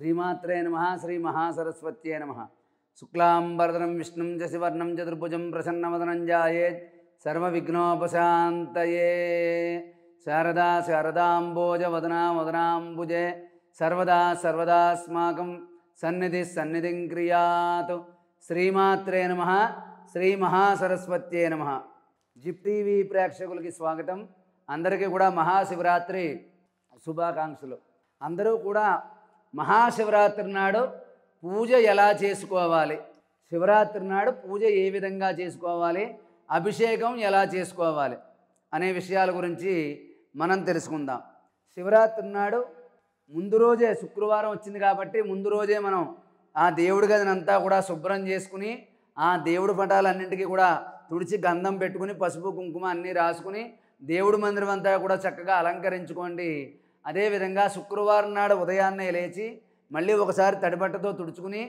శ్రీమాత్రే నమ శ్రీ మహాసరస్వత్యే నమ శుక్లాంబరదనం విష్ణుం శశివర్ణం చతుర్భుజం ప్రసన్నవదనం జాయేత్ సర్వవిఘ్నోపశాంతయే శారదా శారదాంబోజవదనా వదనాంబుజే సర్వదా సర్వదాస్మాకం సన్నిధి సన్నిధిం క్రియాతు శ్రీమాత్రే నమ శ్రీ మహాసరస్వత్యే నమ జిప్ టీవీ ప్రేక్షకులకి స్వాగతం అందరికీ కూడా మహాశివరాత్రి శుభాకాంక్షలు అందరూ కూడా మహాశివరాత్రి నాడు పూజ ఎలా చేసుకోవాలి శివరాత్రి నాడు పూజ ఏ విధంగా చేసుకోవాలి అభిషేకం ఎలా చేసుకోవాలి అనే విషయాల గురించి మనం తెలుసుకుందాం శివరాత్రి నాడు ముందు రోజే శుక్రవారం వచ్చింది కాబట్టి ముందు రోజే మనం ఆ దేవుడి గదినంతా కూడా శుభ్రం చేసుకుని ఆ దేవుడి పటాలన్నింటికీ కూడా తుడిచి గంధం పెట్టుకుని పసుపు కుంకుమ అన్నీ రాసుకుని దేవుడి మందిరం అంతా కూడా చక్కగా అలంకరించుకోండి అదేవిధంగా శుక్రవారం నాడు ఉదయాన్నే లేచి మళ్ళీ ఒకసారి తడిబట్టతో తుడుచుకుని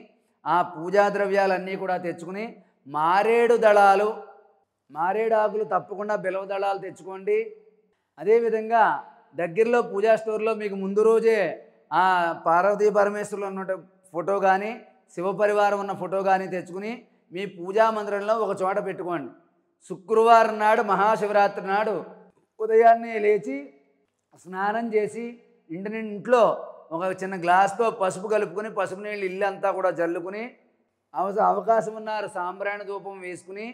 ఆ పూజా ద్రవ్యాలన్నీ కూడా తెచ్చుకుని మారేడు దళాలు మారేడు ఆకులు తప్పకుండా బిలవ దళాలు తెచ్చుకోండి అదేవిధంగా దగ్గరలో పూజా స్టోర్లో మీకు ముందు రోజే ఆ పార్వతీ పరమేశ్వరులు ఉన్న ఫోటో కానీ శివపరివారం ఉన్న ఫోటో కానీ తెచ్చుకుని మీ పూజా మందిరంలో ఒక చోట పెట్టుకోండి శుక్రవారం నాడు మహాశివరాత్రి నాడు ఉదయాన్నే లేచి స్నానం చేసి ఇంటి ఇంట్లో ఒక చిన్న గ్లాస్తో పసుపు కలుపుకొని పసుపు నీళ్ళు ఇల్లు అంతా కూడా జల్లుకుని అవస అవకాశం ఉన్నారు సాంబ్రాణ ధూపం వేసుకుని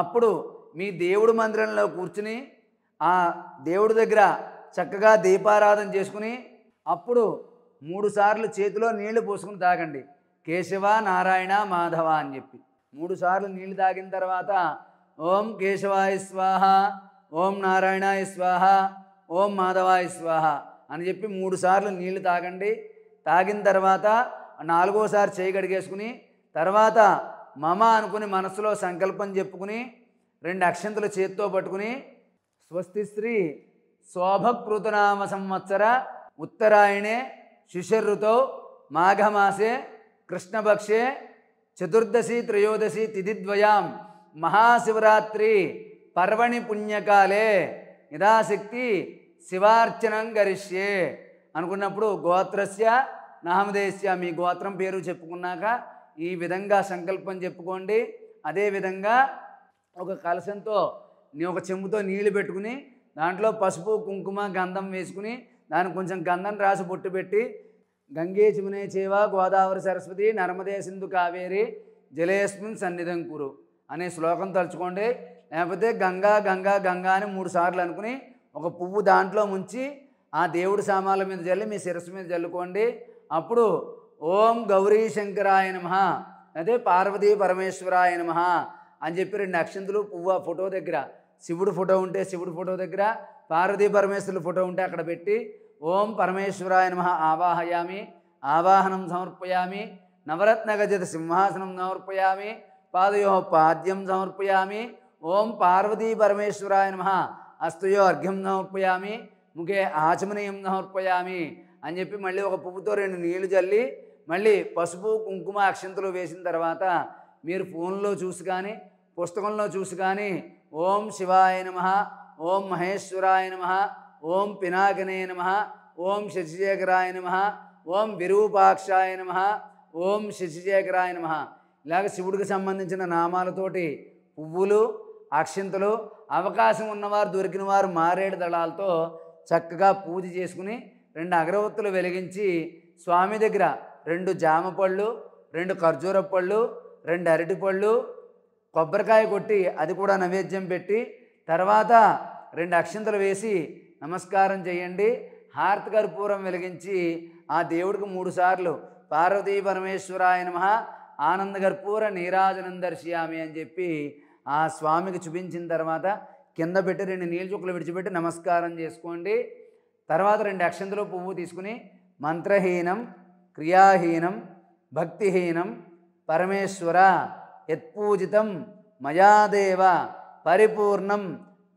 అప్పుడు మీ దేవుడు మందిరంలో కూర్చుని ఆ దేవుడి దగ్గర చక్కగా దీపారాధన చేసుకుని అప్పుడు మూడుసార్లు చేతిలో నీళ్లు పోసుకుని తాగండి కేశవ నారాయణ మాధవ అని చెప్పి మూడుసార్లు నీళ్లు తాగిన తర్వాత ఓం కేశవాయ స్వాహ ఓం నారాయణాయ స్వాహ ఓం మాధవాయ స్వాహ అని చెప్పి మూడు సార్లు నీళ్లు తాగండి తాగిన తర్వాత నాలుగోసారి చేయగడిగేసుకుని తర్వాత మమ అనుకుని మనసులో సంకల్పం చెప్పుకుని రెండు అక్షంతలు చేత్తో పట్టుకుని స్వస్తి శ్రీ శోభకృతనామ సంవత్సర ఉత్తరాయణే శిశర్రుతో మాఘమాసే కృష్ణపక్షే చతుర్దశి త్రయోదశి తిథిద్వయాం మహాశివరాత్రి పర్వణి పుణ్యకాలే యథాశక్తి శివార్చనం గరిష్యే అనుకున్నప్పుడు గోత్రస్య నామదేశ్య మీ గోత్రం పేరు చెప్పుకున్నాక ఈ విధంగా సంకల్పం చెప్పుకోండి అదేవిధంగా ఒక కలశంతో నీ ఒక చెంబుతో నీళ్లు పెట్టుకుని దాంట్లో పసుపు కుంకుమ గంధం వేసుకుని దానికి కొంచెం గంధం రాసి బొట్టు పెట్టి గంగే చిమునే చేవ గోదావరి సరస్వతి నర్మదే సింధు కావేరి జలేస్మిన్ సన్నిధం కురు అనే శ్లోకం తలుచుకోండి లేకపోతే గంగా గంగా గంగా అని మూడు సార్లు అనుకుని ఒక పువ్వు దాంట్లో ముంచి ఆ దేవుడి సామాల మీద జల్లి మీ శిరస్సు మీద చల్లుకోండి అప్పుడు ఓం గౌరీ శంకరాయ నమ అదే పార్వతీ పరమేశ్వరాయ నమ అని చెప్పి రెండు నక్షంతులు పువ్వు ఫోటో దగ్గర శివుడు ఫోటో ఉంటే శివుడు ఫోటో దగ్గర పార్వతీ పరమేశ్వరుల ఫోటో ఉంటే అక్కడ పెట్టి ఓం పరమేశ్వరాయ నమ ఆవాహయామి ఆవాహనం సమర్పయామి నవరత్న గజత సింహాసనం సమర్పయామి పాదయో పాద్యం సమర్పయామి ఓం పార్వతీ పరమేశ్వరాయ నమ అస్తయో అర్ఘ్యం నమర్పయామి ముఖే ఆచమనీయం నమర్పయామి అని చెప్పి మళ్ళీ ఒక పువ్వుతో రెండు నీళ్లు జల్లి మళ్ళీ పసుపు కుంకుమ అక్షంతలు వేసిన తర్వాత మీరు ఫోన్లో చూసి కానీ పుస్తకంలో చూసి కానీ ఓం శివాయ నమ ఓం మహేశ్వరాయ నమ ఓం పినాకనే నమ ఓం శశిశేఖరాయ నమ ఓం విరూపాక్షాయ నమ ఓం శశిశేఖరాయ నమ ఇలాగ శివుడికి సంబంధించిన నామాలతోటి పువ్వులు అక్షింతలు అవకాశం ఉన్నవారు దొరికిన వారు మారేడు దళాలతో చక్కగా పూజ చేసుకుని రెండు అగరవత్తులు వెలిగించి స్వామి దగ్గర రెండు జామ పళ్ళు రెండు ఖర్జూర పళ్ళు రెండు అరటి పళ్ళు కొబ్బరికాయ కొట్టి అది కూడా నైవేద్యం పెట్టి తర్వాత రెండు అక్షింతలు వేసి నమస్కారం చేయండి హారతి కర్పూరం వెలిగించి ఆ దేవుడికి మూడుసార్లు పార్వతీ పరమేశ్వరాయ నమ ఆనంద కర్పూర నీరాజనం దర్శయామి అని చెప్పి ఆ స్వామికి చూపించిన తర్వాత కింద పెట్టి రెండు నీళ్ళ చుక్కలు విడిచిపెట్టి నమస్కారం చేసుకోండి తర్వాత రెండు అక్షంతలు పువ్వు తీసుకుని మంత్రహీనం క్రియాహీనం భక్తిహీనం పరమేశ్వర యత్పూజితం మయాదేవ పరిపూర్ణం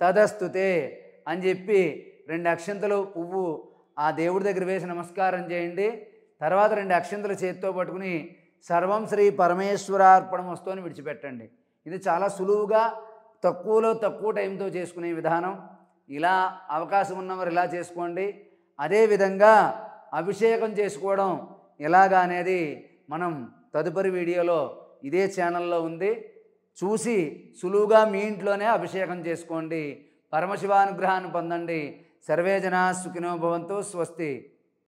తదస్తుతే అని చెప్పి రెండు అక్షంతలు పువ్వు ఆ దేవుడి దగ్గర వేసి నమస్కారం చేయండి తర్వాత రెండు అక్షంతలు చేతితో పట్టుకుని సర్వం శ్రీ పరమేశ్వరార్పణం వస్తూ అని విడిచిపెట్టండి ఇది చాలా సులువుగా తక్కువలో తక్కువ టైంతో చేసుకునే విధానం ఇలా అవకాశం ఉన్నవారు ఇలా చేసుకోండి అదేవిధంగా అభిషేకం చేసుకోవడం ఎలాగా అనేది మనం తదుపరి వీడియోలో ఇదే ఛానల్లో ఉంది చూసి సులువుగా మీ ఇంట్లోనే అభిషేకం చేసుకోండి పరమశివానుగ్రహాన్ని పొందండి సర్వే జనా స్వస్తి